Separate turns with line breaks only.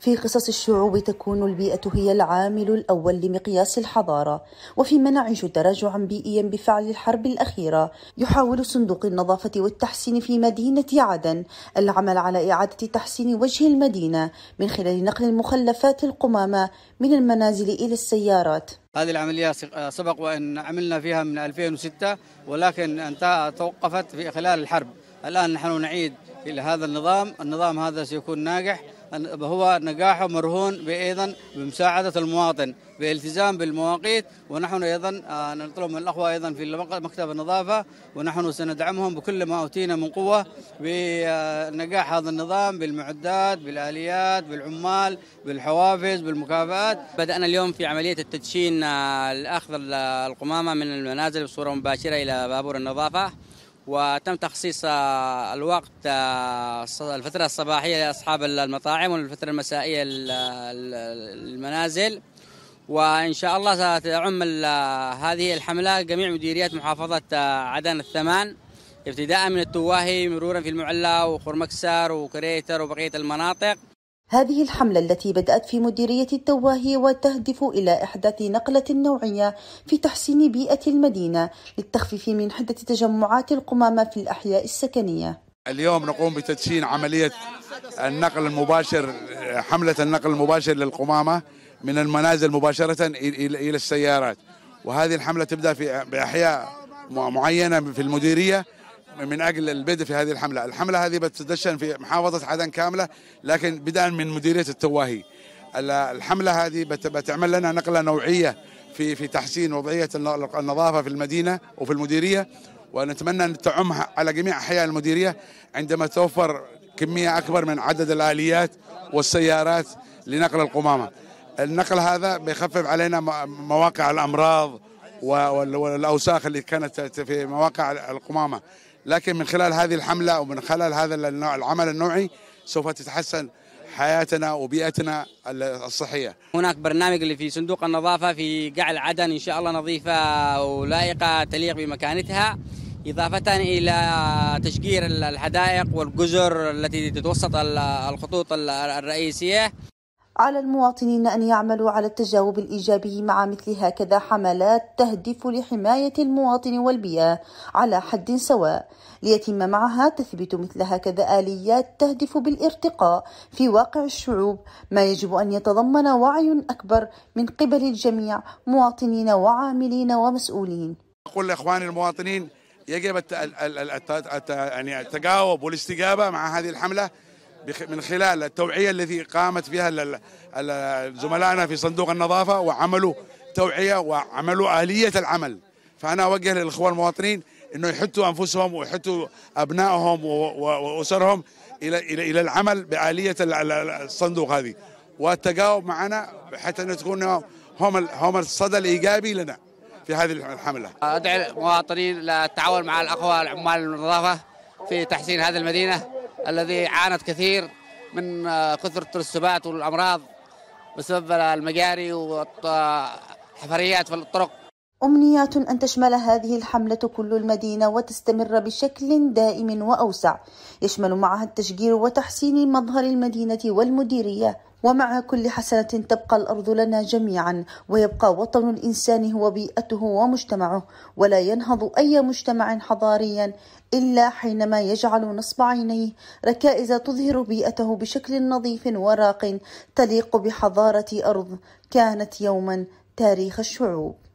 في قصص الشعوب تكون البيئة هي العامل الأول لمقياس الحضارة وفيما نعيش تراجعا بيئيا بفعل الحرب الأخيرة يحاول صندوق النظافة والتحسين في مدينة عدن العمل على إعادة تحسين وجه المدينة من خلال نقل المخلفات القمامة من المنازل إلى السيارات
هذه العملية سبق وأن عملنا فيها من 2006 ولكن توقفت في خلال الحرب الآن نحن نعيد إلى هذا النظام النظام هذا سيكون ناجح هو نجاحه مرهون ايضا بمساعدة المواطن بالالتزام بالمواقيت ونحن أيضا آه، نطلب من الأخوة أيضا في مكتب النظافة ونحن سندعمهم بكل ما أوتينا من قوة بنجاح آه، هذا النظام بالمعدات بالآليات بالعمال بالحوافز بالمكافآت
بدأنا اليوم في عملية التدشين آه، لاخذ القمامة من المنازل بصورة مباشرة إلى بابور النظافة وتم تخصيص الوقت آه، الفترة الصباحية لأصحاب المطاعم والفترة المسائية للمنازل وإن شاء الله ستعم هذه الحملة جميع مديريات محافظة آه، عدن الثمان ابتداء من التواهي مرورا في المعلا وخرمكسر وكريتر وبقية المناطق
هذه الحملة التي بدأت في مديرية التواهي وتهدف إلى إحداث نقلة نوعية في تحسين بيئة المدينة للتخفيف من حدة تجمعات القمامة في الأحياء السكنية
اليوم نقوم بتدشين عملية النقل المباشر حملة النقل المباشر للقمامة من المنازل مباشرة إلى السيارات وهذه الحملة تبدأ في بأحياء معينة في المديرية من اجل البدء في هذه الحمله، الحمله هذه بتدشن في محافظه عدن كامله لكن بدءا من مديريه التواهي. الحمله هذه بتعمل لنا نقله نوعيه في في تحسين وضعيه النظافه في المدينه وفي المديريه ونتمنى ان تعم على جميع احياء المديريه عندما توفر كميه اكبر من عدد الاليات والسيارات لنقل القمامه. النقل هذا بيخفف علينا مواقع الامراض والاوساخ اللي كانت في مواقع القمامه لكن من خلال هذه الحملة ومن خلال هذا النوع العمل النوعي سوف تتحسن حياتنا وبيئتنا الصحية هناك برنامج اللي في صندوق
النظافة في جعل عدن إن شاء الله نظيفة ولائقة تليق بمكانتها إضافة إلى تشجير الحدائق والجزر التي تتوسط الخطوط الرئيسية
على المواطنين أن يعملوا على التجاوب الإيجابي مع مثل هكذا حملات تهدف لحماية المواطن والبيئة على حد سواء ليتم معها تثبيت مثل هكذا آليات تهدف بالارتقاء في واقع الشعوب ما يجب أن يتضمن وعي أكبر من قبل الجميع مواطنين وعاملين ومسؤولين
أقول لإخواني المواطنين يجب يعني التجاوب والاستجابة مع هذه الحملة من خلال التوعية التي قامت بها زملائنا في صندوق النظافة وعملوا توعية وعملوا آلية العمل فأنا أوجه للإخوة المواطنين أنه يحطوا أنفسهم ويحطوا أبنائهم وأسرهم إلى إلى العمل بآلية الصندوق هذه والتجاوب معنا حتى أن تكون هم هم الصدى الإيجابي لنا في هذه الحملة
أدعي المواطنين للتعاون مع الأخوة العمال النظافة في تحسين هذه المدينة الذي عانت كثير من آه، كثرة السبات والأمراض بسبب المجاري والحفريات في الطرق
أمنيات أن تشمل هذه الحملة كل المدينة وتستمر بشكل دائم وأوسع يشمل معها التشجير وتحسين مظهر المدينة والمديرية ومع كل حسنة تبقى الأرض لنا جميعا ويبقى وطن الإنسان هو بيئته ومجتمعه ولا ينهض أي مجتمع حضاريا إلا حينما يجعل نصب عينيه ركائز تظهر بيئته بشكل نظيف وراق تليق بحضارة أرض كانت يوما تاريخ الشعوب